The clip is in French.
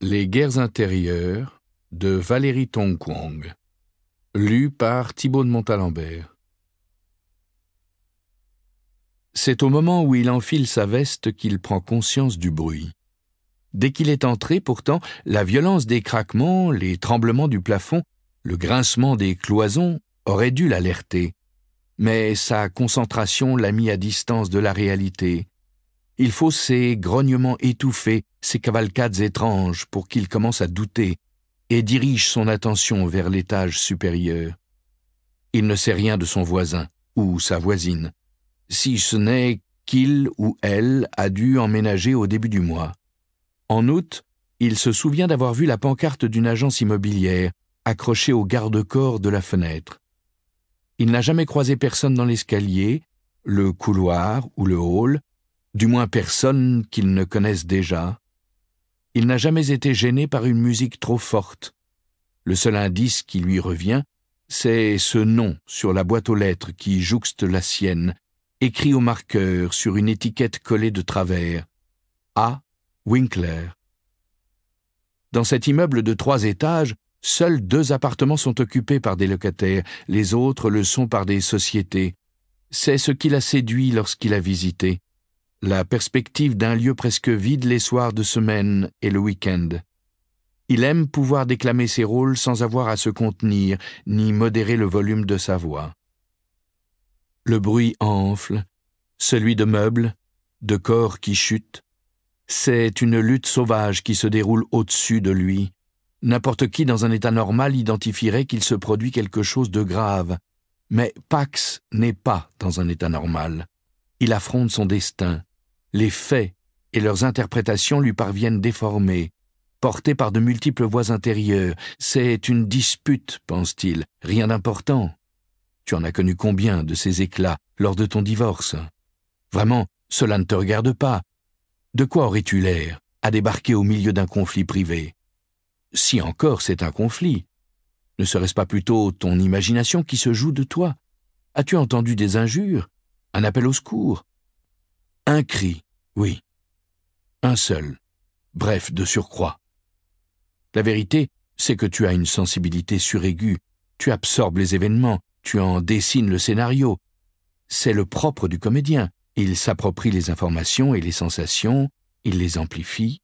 Les guerres intérieures de Valérie Tongkwang, lu par Thibault de Montalembert. C'est au moment où il enfile sa veste qu'il prend conscience du bruit. Dès qu'il est entré, pourtant, la violence des craquements, les tremblements du plafond, le grincement des cloisons auraient dû l'alerter. Mais sa concentration l'a mis à distance de la réalité. Il faut ces grognements étouffés, ces cavalcades étranges pour qu'il commence à douter et dirige son attention vers l'étage supérieur. Il ne sait rien de son voisin ou sa voisine, si ce n'est qu'il ou elle a dû emménager au début du mois. En août, il se souvient d'avoir vu la pancarte d'une agence immobilière accrochée au garde-corps de la fenêtre. Il n'a jamais croisé personne dans l'escalier, le couloir ou le hall, du moins personne qu'il ne connaisse déjà. Il n'a jamais été gêné par une musique trop forte. Le seul indice qui lui revient, c'est ce nom sur la boîte aux lettres qui jouxte la sienne, écrit au marqueur sur une étiquette collée de travers. A. Winkler. Dans cet immeuble de trois étages, seuls deux appartements sont occupés par des locataires, les autres le sont par des sociétés. C'est ce qui l'a séduit lorsqu'il a visité la perspective d'un lieu presque vide les soirs de semaine et le week-end. Il aime pouvoir déclamer ses rôles sans avoir à se contenir ni modérer le volume de sa voix. Le bruit enfle, celui de meubles, de corps qui chutent. C'est une lutte sauvage qui se déroule au-dessus de lui. N'importe qui dans un état normal identifierait qu'il se produit quelque chose de grave. Mais Pax n'est pas dans un état normal. Il affronte son destin les faits et leurs interprétations lui parviennent déformés, portés par de multiples voies intérieures. C'est une dispute, pense-t-il, rien d'important. Tu en as connu combien de ces éclats lors de ton divorce Vraiment, cela ne te regarde pas. De quoi aurais-tu l'air à débarquer au milieu d'un conflit privé Si encore c'est un conflit, ne serait-ce pas plutôt ton imagination qui se joue de toi As-tu entendu des injures Un appel au secours un cri, oui. Un seul. Bref, de surcroît. La vérité, c'est que tu as une sensibilité suraiguë, tu absorbes les événements, tu en dessines le scénario. C'est le propre du comédien. Il s'approprie les informations et les sensations, il les amplifie,